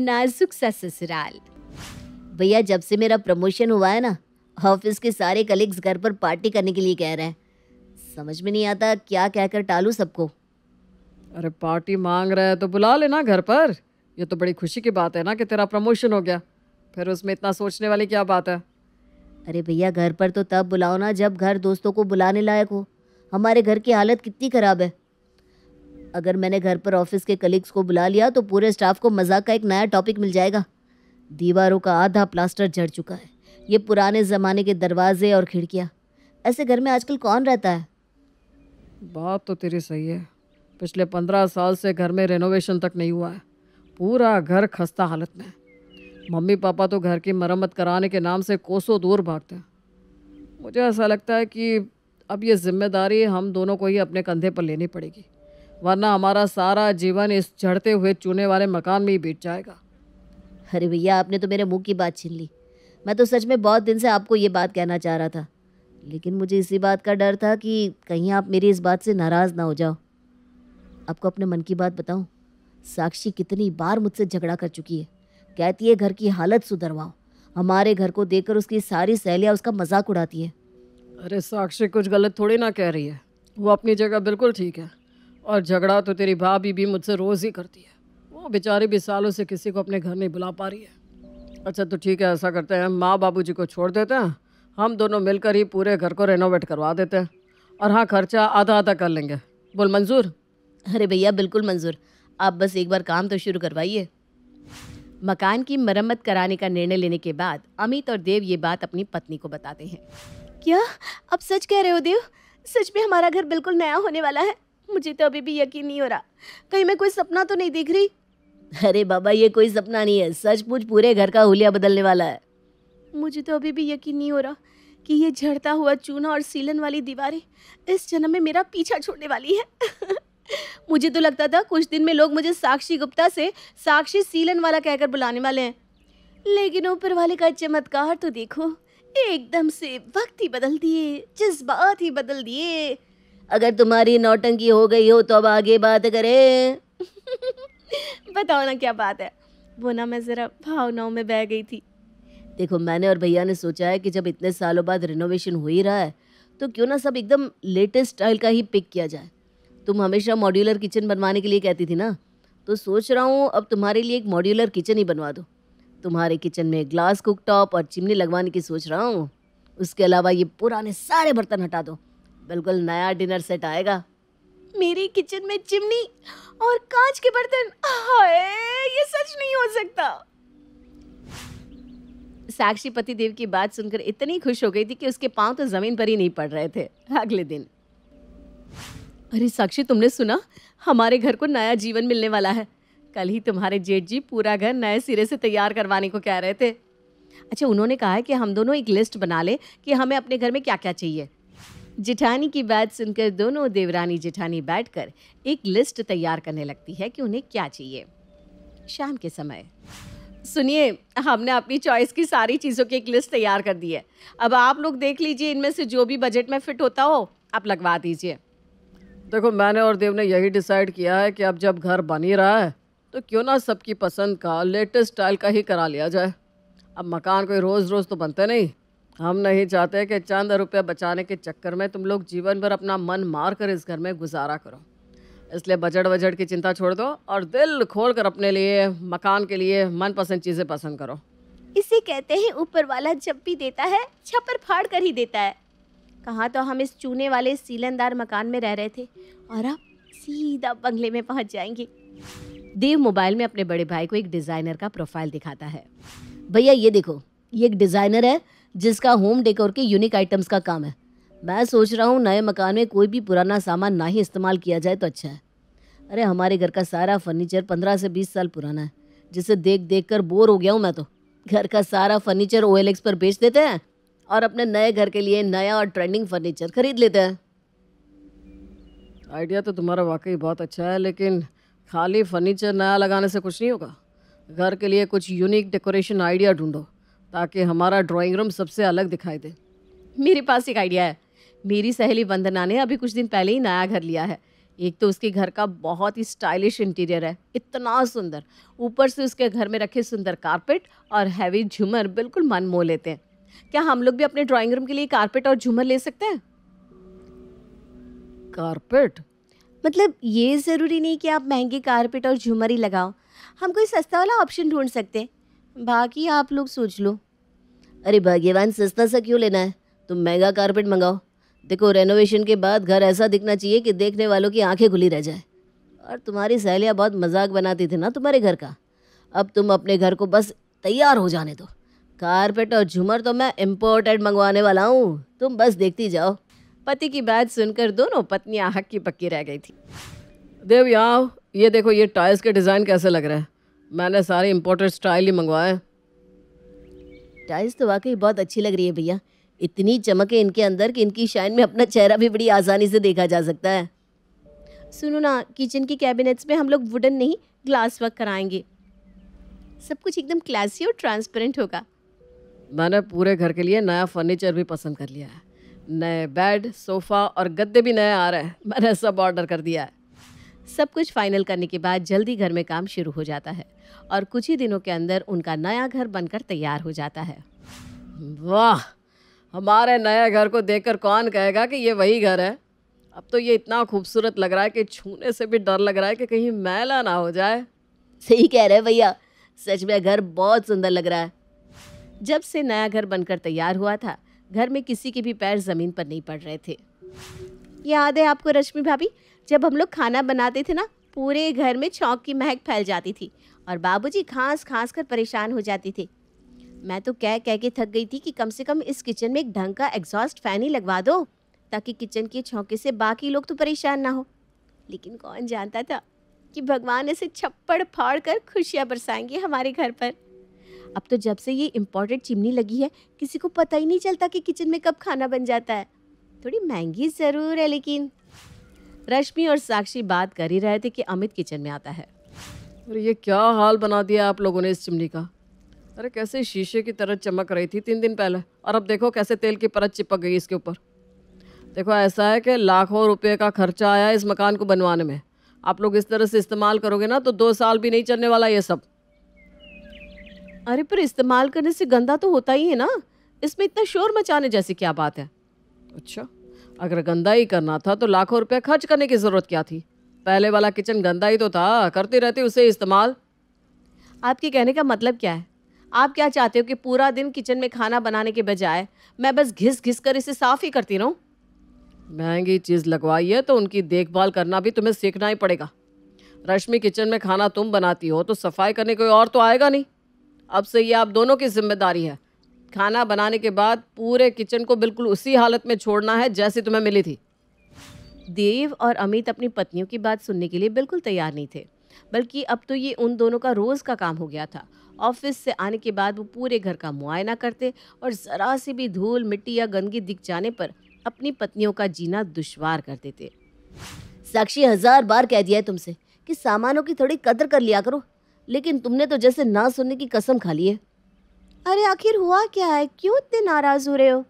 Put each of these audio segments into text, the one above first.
नाजुक सा ससुराल भैया जब से मेरा प्रमोशन हुआ है ना ऑफिस के सारे कलीग्स घर पर पार्टी करने के लिए कह रहे हैं समझ में नहीं आता क्या कहकर टालू सबको अरे पार्टी मांग रहा है तो बुला लेना घर पर ये तो बड़ी खुशी की बात है ना कि तेरा प्रमोशन हो गया फिर उसमें इतना सोचने वाली क्या बात है अरे भैया घर पर तो तब बुलाओ ना जब घर दोस्तों को बुलाने लायक हो हमारे घर की हालत कितनी खराब है अगर मैंने घर पर ऑफिस के कलीग्स को बुला लिया तो पूरे स्टाफ को मजाक का एक नया टॉपिक मिल जाएगा दीवारों का आधा प्लास्टर झड़ चुका है ये पुराने ज़माने के दरवाजे और खिड़कियाँ ऐसे घर में आजकल कौन रहता है बात तो तेरी सही है पिछले पंद्रह साल से घर में रेनोवेशन तक नहीं हुआ है पूरा घर खस्ता हालत में मम्मी पापा तो घर की मरम्मत कराने के नाम से कोसों दूर भागते हैं मुझे ऐसा लगता है कि अब ये जिम्मेदारी हम दोनों को ही अपने कंधे पर लेनी पड़ेगी वरना हमारा सारा जीवन इस झड़ते हुए चूने वाले मकान में ही बीत जाएगा अरे भैया आपने तो मेरे मुंह की बात छीन ली मैं तो सच में बहुत दिन से आपको ये बात कहना चाह रहा था लेकिन मुझे इसी बात का डर था कि कहीं आप मेरी इस बात से नाराज़ ना हो जाओ आपको अपने मन की बात बताऊं साक्षी कितनी बार मुझसे झगड़ा कर चुकी है कहती है घर की हालत सुधरवाओ हमारे घर को देखकर उसकी सारी सहेलियाँ उसका मजाक उड़ाती है अरे साक्षी कुछ गलत थोड़ी ना कह रही है वो अपनी जगह बिल्कुल ठीक है और झगड़ा तो तेरी भाभी भी मुझसे रोज़ ही करती है वो बेचारी भी सालों से किसी को अपने घर नहीं बुला पा रही है अच्छा तो ठीक है ऐसा करते हैं माँ बाबू जी को छोड़ देते हैं हम दोनों मिलकर ही पूरे घर को रेनोवेट करवा देते हैं और हाँ खर्चा आधा आधा कर लेंगे बोल मंजूर अरे भैया बिल्कुल मंजूर आप बस एक बार काम तो शुरू करवाइए मकान की मरम्मत कराने का निर्णय लेने के बाद अमित और देव ये बात अपनी पत्नी को बताते हैं क्या आप सच कह रहे हो देव सच में हमारा घर बिल्कुल नया होने वाला है मुझे तो अभी भी यकीन नहीं हो रहा कहीं मैं कोई सपना तो नहीं देख रही अरे बाबा ये कोई सपना नहीं है सचमुच पूरे घर का हुलिया बदलने वाला है मुझे तो अभी भी यकीन नहीं हो रहा कि ये झड़ता हुआ चूना और सीलन वाली दीवारें इस जन्म में मेरा पीछा छोड़ने वाली है मुझे तो लगता था कुछ दिन में लोग मुझे साक्षी गुप्ता से साक्षी सीलन वाला कहकर बुलाने वाले हैं लेकिन ऊपर वाले का चमत्कार तो देखो एकदम से वक्त ही बदल दिए जज्बात ही बदल दिए अगर तुम्हारी नौटंकी हो गई हो तो अब आगे बात करें बताओ ना क्या बात है वो ना मैं ज़रा भावनाओं में बह गई थी देखो मैंने और भैया ने सोचा है कि जब इतने सालों बाद रिनोवेशन हो ही रहा है तो क्यों ना सब एकदम लेटेस्ट स्टाइल का ही पिक किया जाए तुम हमेशा मॉड्यूलर किचन बनवाने के लिए कहती थी ना तो सोच रहा हूँ अब तुम्हारे लिए एक मॉड्यूलर किचन ही बनवा दो तुम्हारे किचन में ग्लास कुकटॉप और चिमनी लगवाने की सोच रहा हूँ उसके अलावा ये पुराने सारे बर्तन हटा दो बिल्कुल नया डिनर सेट आएगा मेरे किचन में चिमनी और कांच के बर्तन हाय ये सच नहीं हो सकता साक्षी पति देव की बात सुनकर इतनी खुश हो गई थी कि उसके पांव तो जमीन पर ही नहीं पड़ रहे थे अगले दिन अरे साक्षी तुमने सुना हमारे घर को नया जीवन मिलने वाला है कल ही तुम्हारे जेठ जी पूरा घर नए सिरे से तैयार करवाने को कह रहे थे अच्छा उन्होंने कहा है कि हम दोनों एक लिस्ट बना ले कि हमें अपने घर में क्या क्या चाहिए जिठानी की बात सुनकर दोनों देवरानी जिठानी बैठकर एक लिस्ट तैयार करने लगती है कि उन्हें क्या चाहिए शाम के समय सुनिए हमने अपनी चॉइस की सारी चीज़ों की एक लिस्ट तैयार कर दी है अब आप लोग देख लीजिए इनमें से जो भी बजट में फिट होता हो आप लगवा दीजिए देखो मैंने और देव ने यही डिसाइड किया है कि अब जब घर बन ही रहा है तो क्यों ना सबकी पसंद का लेटेस्ट स्टाइल का ही करा लिया जाए अब मकान कोई रोज़ रोज़ तो बनते नहीं हम नहीं चाहते कि चंद रुपये बचाने के चक्कर में तुम लोग जीवन भर अपना मन मार कर इस घर में गुजारा करो इसलिए बजट वजट की चिंता छोड़ दो और दिल खोल कर अपने लिए मकान के लिए मनपसंद चीज़ें पसंद करो इसे कहते हैं ऊपर वाला जब भी देता है छप्पर फाड़ कर ही देता है कहाँ तो हम इस चूने वाले सीलनदार मकान में रह रहे थे और अब सीधा बंगले में पहुँच जाएंगे देव मोबाइल में अपने बड़े भाई को एक डिज़ाइनर का प्रोफाइल दिखाता है भैया ये देखो ये एक डिज़ाइनर है जिसका होम डेकोर के यूनिक आइटम्स का काम है मैं सोच रहा हूँ नए मकान में कोई भी पुराना सामान ना ही इस्तेमाल किया जाए तो अच्छा है अरे हमारे घर का सारा फर्नीचर पंद्रह से बीस साल पुराना है जिसे देख देख कर बोर हो गया हूँ मैं तो घर का सारा फर्नीचर ओ पर बेच देते हैं और अपने नए घर के लिए नया और ट्रेंडिंग फर्नीचर खरीद लेते हैं आइडिया तो तुम्हारा वाकई बहुत अच्छा है लेकिन खाली फर्नीचर नया लगाने से कुछ नहीं होगा घर के लिए कुछ यूनिक डेकोरेशन आइडिया ढूंढो ताकि हमारा ड्राइंग रूम सबसे अलग दिखाई दे मेरे पास एक आइडिया है मेरी सहेली वंदना ने अभी कुछ दिन पहले ही नया घर लिया है एक तो उसके घर का बहुत ही स्टाइलिश इंटीरियर है इतना सुंदर ऊपर से उसके घर में रखे सुंदर कारपेट और हैवी झूमर बिल्कुल मन मोह लेते हैं क्या हम लोग भी अपने ड्राइंग रूम के लिए कारपेट और झूमर ले सकते हैं कारपेट मतलब ये ज़रूरी नहीं कि आप महंगे कारपेट और झूमर ही लगाओ हम कोई सस्ता वाला ऑप्शन ढूंढ सकते हैं बाकी आप लोग सोच लो अरे भाग्यवान सस्ता सा क्यों लेना है तुम महंगा कारपेट मंगाओ देखो रेनोवेशन के बाद घर ऐसा दिखना चाहिए कि देखने वालों की आंखें खुली रह जाए और तुम्हारी सहेलियाँ बहुत मजाक बनाती थी ना तुम्हारे घर का अब तुम अपने घर को बस तैयार हो जाने दो कारपेट और झूमर तो मैं इम्पोर्टेड मंगवाने वाला हूँ तुम बस देखती जाओ पति की बात सुनकर दोनों पत्नियाँ हक की पक्की रह गई थी देव यहाँ ये देखो ये टाइल्स के डिज़ाइन कैसे लग रहा है मैंने सारे इम्पोर्टेड स्टाइल ही मंगवाए टाइल्स तो वाकई बहुत अच्छी लग रही है भैया इतनी चमक है इनके अंदर कि इनकी शाइन में अपना चेहरा भी बड़ी आसानी से देखा जा सकता है सुनो ना किचन की कैबिनेट्स में हम लोग वुडन नहीं ग्लास वर्क कराएंगे सब कुछ एकदम क्लासी और ट्रांसपेरेंट होगा मैंने पूरे घर के लिए नया फर्नीचर भी पसंद कर लिया है नए बेड सोफ़ा और गद्दे भी नए आ रहे हैं मैंने सब ऑर्डर कर दिया है सब कुछ फाइनल करने के बाद जल्दी घर में काम शुरू हो जाता है और कुछ ही दिनों के अंदर उनका नया घर बनकर तैयार हो जाता है वाह हमारे नए घर को देखकर कौन कहेगा कि ये वही घर है अब तो ये इतना खूबसूरत लग रहा है कि छूने से भी डर लग रहा है कि कहीं मैला ना हो जाए सही कह रहे भैया सच में घर बहुत सुंदर लग रहा है जब से नया घर बनकर तैयार हुआ था घर में किसी के भी पैर ज़मीन पर नहीं पड़ रहे थे याद है आपको रश्मि भाभी जब हम लोग खाना बनाते थे ना पूरे घर में चौंक की महक फैल जाती थी और बाबूजी खांस खास कर परेशान हो जाती थे मैं तो कह कह के थक गई थी कि कम से कम इस किचन में एक ढंग का एग्जॉस्ट फैन ही लगवा दो ताकि किचन के छौके से बाकी लोग तो परेशान ना हो लेकिन कौन जानता था कि भगवान ऐसे छप्पड़ फाड़ कर खुशियाँ बरसाएंगे हमारे घर पर अब तो जब से ये इम्पोर्टेंट चिमनी लगी है किसी को पता ही नहीं चलता कि किचन में कब खाना बन जाता है थोड़ी महंगी ज़रूर है लेकिन रश्मि और साक्षी बात कर ही रहे थे कि अमित किचन में आता है अरे ये क्या हाल बना दिया आप लोगों ने इस चिमनी का अरे कैसे शीशे की तरह चमक रही थी तीन दिन पहले और अब देखो कैसे तेल की परत चिपक गई इसके ऊपर देखो ऐसा है कि लाखों रुपये का खर्चा आया इस मकान को बनवाने में आप लोग इस तरह से इस्तेमाल करोगे ना तो दो साल भी नहीं चलने वाला ये सब अरे पर इस्तेमाल करने से गंदा तो होता ही है ना इसमें इतना शोर मचाने जैसी क्या बात है अच्छा अगर गंदा ही करना था तो लाखों रुपए खर्च करने की ज़रूरत क्या थी पहले वाला किचन गंदा ही तो था करती रहती उसे इस्तेमाल आपके कहने का मतलब क्या है आप क्या चाहते हो कि पूरा दिन किचन में खाना बनाने के बजाय मैं बस घिस घिस कर इसे साफ़ ही करती रहूँ महंगी चीज़ लगवाई है तो उनकी देखभाल करना भी तुम्हें सीखना ही पड़ेगा रश्मि किचन में खाना तुम बनाती हो तो सफाई करने कोई और तो आएगा नहीं अब से ये आप दोनों की जिम्मेदारी है खाना बनाने के बाद पूरे किचन को बिल्कुल उसी हालत में छोड़ना है जैसे तुम्हें मिली थी देव और अमित अपनी पत्नियों की बात सुनने के लिए बिल्कुल तैयार नहीं थे बल्कि अब तो ये उन दोनों का रोज़ का काम हो गया था ऑफिस से आने के बाद वो पूरे घर का मुआयना करते और ज़रा सी भी धूल मिट्टी या गंदगी दिख जाने पर अपनी पत्नियों का जीना दुशवार कर देते साक्षी हजार बार कह दिया है तुमसे कि सामानों की थोड़ी कदर कर लिया करो लेकिन तुमने तो जैसे ना सुनने की कसम खा ली है अरे आखिर हुआ क्या है क्यों इतने नाराज हो रहे हो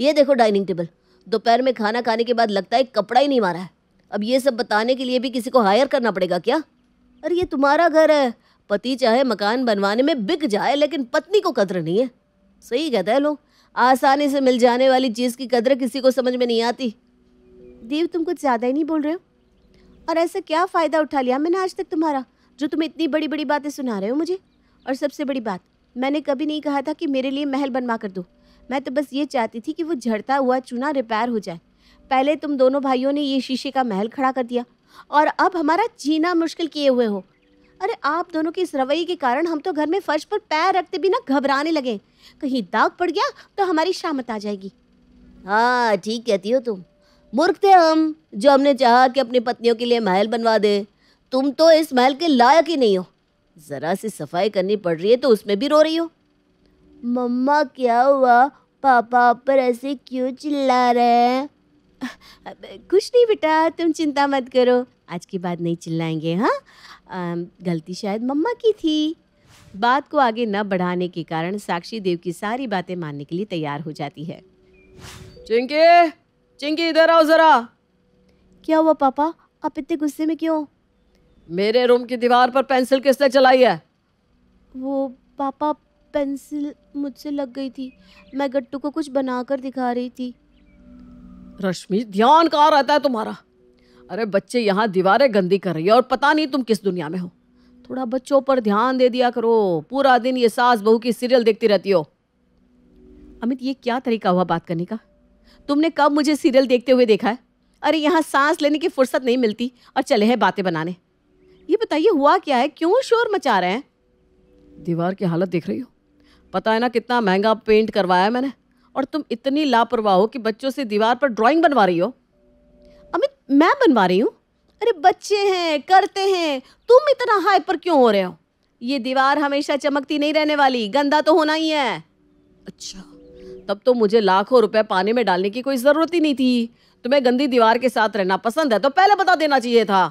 ये देखो डाइनिंग टेबल दोपहर में खाना खाने के बाद लगता है कपड़ा ही नहीं मारा है अब ये सब बताने के लिए भी किसी को हायर करना पड़ेगा क्या अरे ये तुम्हारा घर है पति चाहे मकान बनवाने में बिक जाए लेकिन पत्नी को कदर नहीं है सही कहता है लोग आसानी से मिल जाने वाली चीज़ की कदर किसी को समझ में नहीं आती देव तुम कुछ ज़्यादा ही नहीं बोल रहे हो और ऐसा क्या फ़ायदा उठा लिया मैंने आज तक तुम्हारा जो तुम इतनी बड़ी बड़ी बातें सुना रहे हो मुझे और सबसे बड़ी बात मैंने कभी नहीं कहा था कि मेरे लिए महल बनवा कर दो मैं तो बस ये चाहती थी कि वो झड़ता हुआ चूना रिपेयर हो जाए पहले तुम दोनों भाइयों ने ये शीशे का महल खड़ा कर दिया और अब हमारा जीना मुश्किल किए हुए हो अरे आप दोनों के इस रवैये के कारण हम तो घर में फर्श पर पैर रखते भी ना घबराने लगे कहीं दाग पड़ गया तो हमारी शामत आ जाएगी हाँ ठीक कहती हो तुम मूर्ख थे हम जो हमने चाहा कि अपनी पत्नियों के लिए महल बनवा दे तुम तो इस महल के लायक ही नहीं हो ज़रा सी सफाई करनी पड़ रही है तो उसमें भी रो रही हो मम्मा क्या हुआ पापा पर ऐसे क्यों चिल्ला रहे हैं कुछ नहीं बेटा तुम चिंता मत करो आज की बात नहीं चिल्लाएंगे हाँ गलती शायद मम्मा की थी बात को आगे न बढ़ाने के कारण साक्षी देव की सारी बातें मानने के लिए तैयार हो जाती है चिंकी चिंकी इधर आओ जरा क्या हुआ पापा आप इतने गुस्से में क्यों मेरे रूम की दीवार पर पेंसिल किसने चलाई है वो पापा पेंसिल मुझसे लग गई थी मैं गट्टू को कुछ बनाकर दिखा रही थी रश्मि ध्यान कहाँ रहता है तुम्हारा अरे बच्चे यहाँ दीवारें गंदी कर रही है और पता नहीं तुम किस दुनिया में हो थोड़ा बच्चों पर ध्यान दे दिया करो पूरा दिन ये सास बहू की सीरियल देखती रहती हो अमित ये क्या तरीका हुआ बात करने का तुमने कब मुझे सीरियल देखते हुए देखा है अरे यहाँ सांस लेने की फुर्सत नहीं मिलती और चले हैं बातें बनाने ये बताइए हुआ क्या है क्यों शोर मचा रहे हैं दीवार की हालत देख रही हो पता है ना कितना महंगा पेंट करवाया मैंने और तुम इतनी लापरवाह हो कि बच्चों से दीवार पर ड्राइंग बनवा रही हो अमित मैं बनवा रही हूँ अरे बच्चे हैं करते हैं तुम इतना पर क्यों हो रहे हो ये दीवार हमेशा चमकती नहीं रहने वाली गंदा तो होना ही है अच्छा तब तो मुझे लाखों रुपए पानी में डालने की कोई ज़रूरत ही नहीं थी तुम्हें गंदी दीवार के साथ रहना पसंद है तो पहले बता देना चाहिए था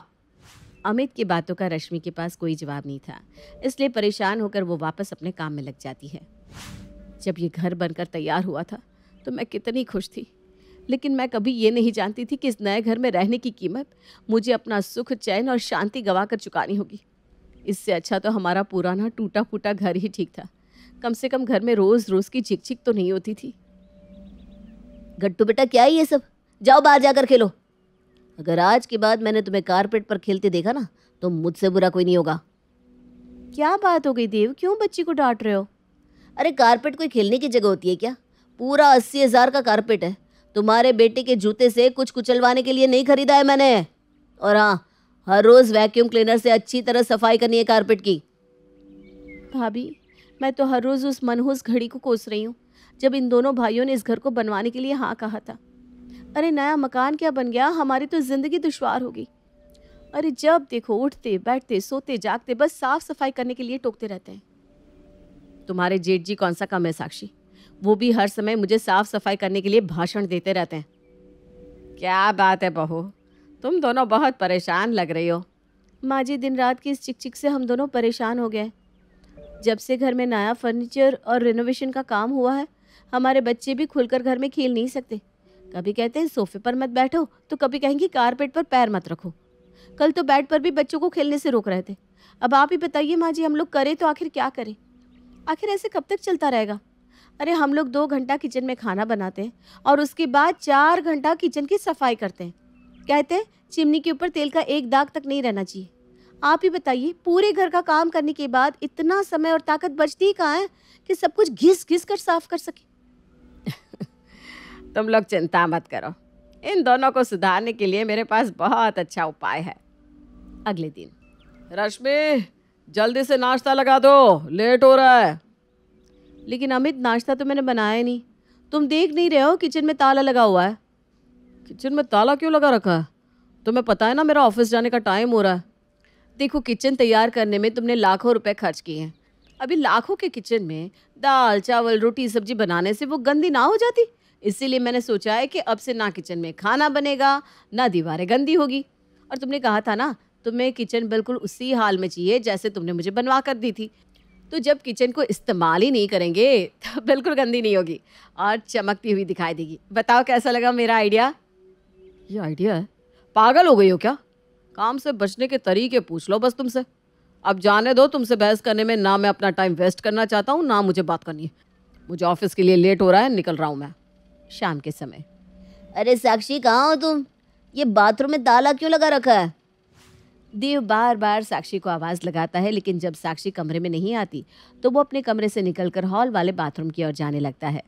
अमित की बातों का रश्मि के पास कोई जवाब नहीं था इसलिए परेशान होकर वो वापस अपने काम में लग जाती है जब ये घर बनकर तैयार हुआ था तो मैं कितनी खुश थी लेकिन मैं कभी ये नहीं जानती थी कि इस नए घर में रहने की कीमत मुझे अपना सुख चैन और शांति गवा कर चुकानी होगी इससे अच्छा तो हमारा पुराना टूटा फूटा घर ही ठीक था कम से कम घर में रोज़ रोज़ की झिकझिक तो नहीं होती थी गट्टू बेटा क्या है ये सब जाओ बाहर जाकर खेलो अगर आज के बाद मैंने तुम्हें कारपेट पर खेलते देखा ना तो मुझसे बुरा कोई नहीं होगा क्या बात हो गई देव क्यों बच्ची को डांट रहे हो अरे कारपेट कोई खेलने की जगह होती है क्या पूरा अस्सी हज़ार का कारपेट है तुम्हारे बेटे के जूते से कुछ कुचलवाने के लिए नहीं खरीदा है मैंने और हाँ हर रोज़ वैक्यूम क्लीनर से अच्छी तरह सफाई करनी है कारपेट की भाभी मैं तो हर रोज़ उस मनहूस घड़ी को कोस रही हूँ जब इन दोनों भाइयों ने इस घर को बनवाने के लिए हाँ कहा था अरे नया मकान क्या बन गया हमारी तो ज़िंदगी दुशवार होगी अरे जब देखो उठते बैठते सोते जागते बस साफ सफाई करने के लिए टोकते रहते हैं तुम्हारे जेठ जी कौन सा कम है साक्षी वो भी हर समय मुझे साफ सफाई करने के लिए भाषण देते रहते हैं क्या बात है बहू तुम दोनों बहुत परेशान लग रही हो माँ जी दिन रात की इस चिकचिक से हम दोनों परेशान हो गए जब से घर में नया फर्नीचर और रिनोवेशन का काम हुआ है हमारे बच्चे भी खुलकर घर में खेल नहीं सकते कभी कहते हैं सोफे पर मत बैठो तो कभी कहेंगे कारपेट पर पैर मत रखो कल तो बेड पर भी बच्चों को खेलने से रोक रहे थे अब आप ही बताइए माँ जी हम लोग करें तो आखिर क्या करें आखिर ऐसे कब तक चलता रहेगा अरे हम लोग दो घंटा किचन में खाना बनाते हैं और उसके बाद चार घंटा किचन की सफाई करते हैं कहते हैं चिमनी के ऊपर तेल का एक दाग तक नहीं रहना चाहिए आप ही बताइए पूरे घर का काम करने के बाद इतना समय और ताकत बचती कहाँ है कि सब कुछ घिस घिस कर साफ कर सके तुम लोग चिंता मत करो इन दोनों को सुधारने के लिए मेरे पास बहुत अच्छा उपाय है अगले दिन रश्मि जल्दी से नाश्ता लगा दो लेट हो रहा है लेकिन अमित नाश्ता तो मैंने बनाया नहीं तुम देख नहीं रहे हो किचन में ताला लगा हुआ है किचन में ताला क्यों लगा रखा है तुम्हें पता है ना मेरा ऑफिस जाने का टाइम हो रहा है देखो किचन तैयार करने में तुमने लाखों रुपए खर्च किए हैं अभी लाखों के किचन में दाल चावल रोटी सब्जी बनाने से वो गंदी ना हो जाती इसीलिए मैंने सोचा है कि अब से ना किचन में खाना बनेगा ना दीवारें गंदी होगी और तुमने कहा था ना तुम्हें किचन बिल्कुल उसी हाल में चाहिए जैसे तुमने मुझे बनवा कर दी थी तो जब किचन को इस्तेमाल ही नहीं करेंगे तो बिल्कुल गंदी नहीं होगी और चमकती हुई दिखाई देगी बताओ कैसा लगा मेरा आइडिया ये आइडिया है पागल हो गई हो क्या काम से बचने के तरीके पूछ लो बस तुमसे अब जाने दो तुमसे बहस करने में ना मैं अपना टाइम वेस्ट करना चाहता हूँ ना मुझे बात करनी है मुझे ऑफिस के लिए लेट हो रहा है निकल रहा हूँ मैं शाम के समय अरे साक्षी कहाँ हो तुम ये बाथरूम में ताला क्यों लगा रखा है देव बार बार साक्षी को आवाज़ लगाता है लेकिन जब साक्षी कमरे में नहीं आती तो वो अपने कमरे से निकलकर हॉल वाले बाथरूम की ओर जाने लगता है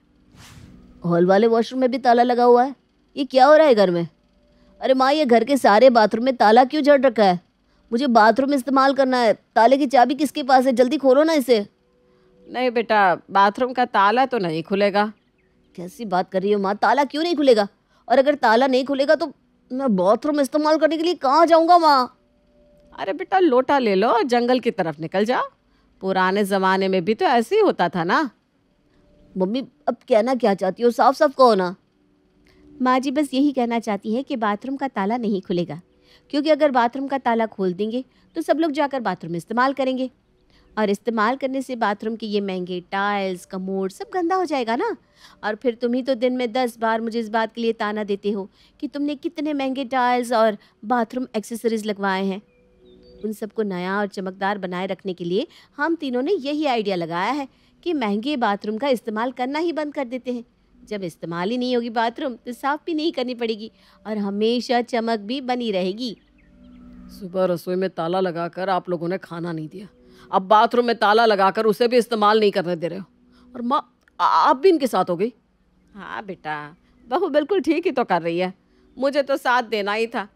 हॉल वाले वॉशरूम में भी ताला लगा हुआ है ये क्या हो रहा है घर में अरे माँ ये घर के सारे बाथरूम में ताला क्यों जड़ रखा है मुझे बाथरूम इस्तेमाल करना है ताले की चाबी किसके पास है जल्दी खोलो ना इसे नहीं बेटा बाथरूम का ताला तो नहीं खुलेगा कैसी बात कर रही हो माँ ताला क्यों नहीं खुलेगा और अगर ताला नहीं खुलेगा तो मैं बाथरूम इस्तेमाल करने के लिए कहाँ जाऊँगा माँ अरे बेटा लोटा ले लो और जंगल की तरफ निकल जाओ पुराने ज़माने में भी तो ऐसे ही होता था ना मम्मी अब कहना क्या चाहती हो साफ साफ कहो ना माँ जी बस यही कहना चाहती है कि बाथरूम का ताला नहीं खुलेगा क्योंकि अगर बाथरूम का ताला खोल देंगे तो सब लोग जाकर बाथरूम इस्तेमाल करेंगे और इस्तेमाल करने से बाथरूम के ये महंगे टाइल्स कमोड सब गंदा हो जाएगा ना और फिर तुम ही तो दिन में दस बार मुझे इस बात के लिए ताना देते हो कि तुमने कितने महंगे टाइल्स और बाथरूम एक्सेसरीज लगवाए हैं उन सबको नया और चमकदार बनाए रखने के लिए हम तीनों ने यही आइडिया लगाया है कि महंगे बाथरूम का इस्तेमाल करना ही बंद कर देते हैं जब इस्तेमाल ही नहीं होगी बाथरूम तो साफ भी नहीं करनी पड़ेगी और हमेशा चमक भी बनी रहेगी सुबह रसोई में ताला लगाकर आप लोगों ने खाना नहीं दिया अब बाथरूम में ताला लगाकर उसे भी इस्तेमाल नहीं करने दे रहे हो और माँ आप भी इनके साथ हो गई हाँ बेटा बहू बिल्कुल ठीक ही तो कर रही है मुझे तो साथ देना ही था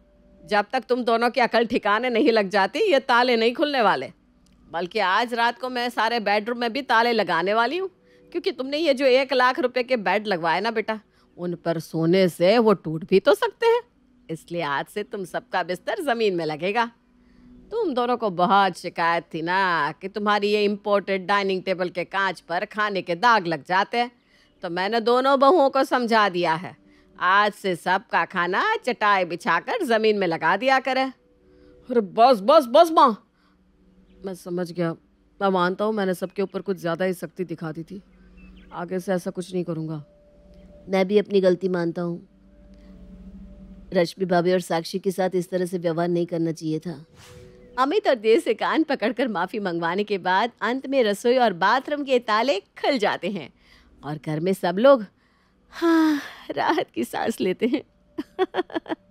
जब तक तुम दोनों की अकल ठिकाने नहीं लग जाती ये ताले नहीं खुलने वाले बल्कि आज रात को मैं सारे बेडरूम में भी ताले लगाने वाली हूँ क्योंकि तुमने ये जो एक लाख रुपए के बेड लगवाए ना बेटा उन पर सोने से वो टूट भी तो सकते हैं इसलिए आज से तुम सबका बिस्तर ज़मीन में लगेगा तुम दोनों को बहुत शिकायत थी ना कि तुम्हारी ये इम्पोर्टेड डाइनिंग टेबल के कांच पर खाने के दाग लग जाते हैं तो मैंने दोनों बहुओं को समझा दिया है आज से सबका खाना चटाई बिछाकर ज़मीन में लगा दिया करे अरे बस बस बस माँ मैं समझ गया मैं मानता हूँ मैंने सबके ऊपर कुछ ज़्यादा ही सख्ती दिखा दी थी आगे से ऐसा कुछ नहीं करूँगा मैं भी अपनी गलती मानता हूँ रश्मि भाभी और साक्षी के साथ इस तरह से व्यवहार नहीं करना चाहिए था अमित और देव से कान पकड़कर माफ़ी मंगवाने के बाद अंत में रसोई और बाथरूम के ताले खल जाते हैं और घर में सब लोग हाँ राहत की सांस लेते हैं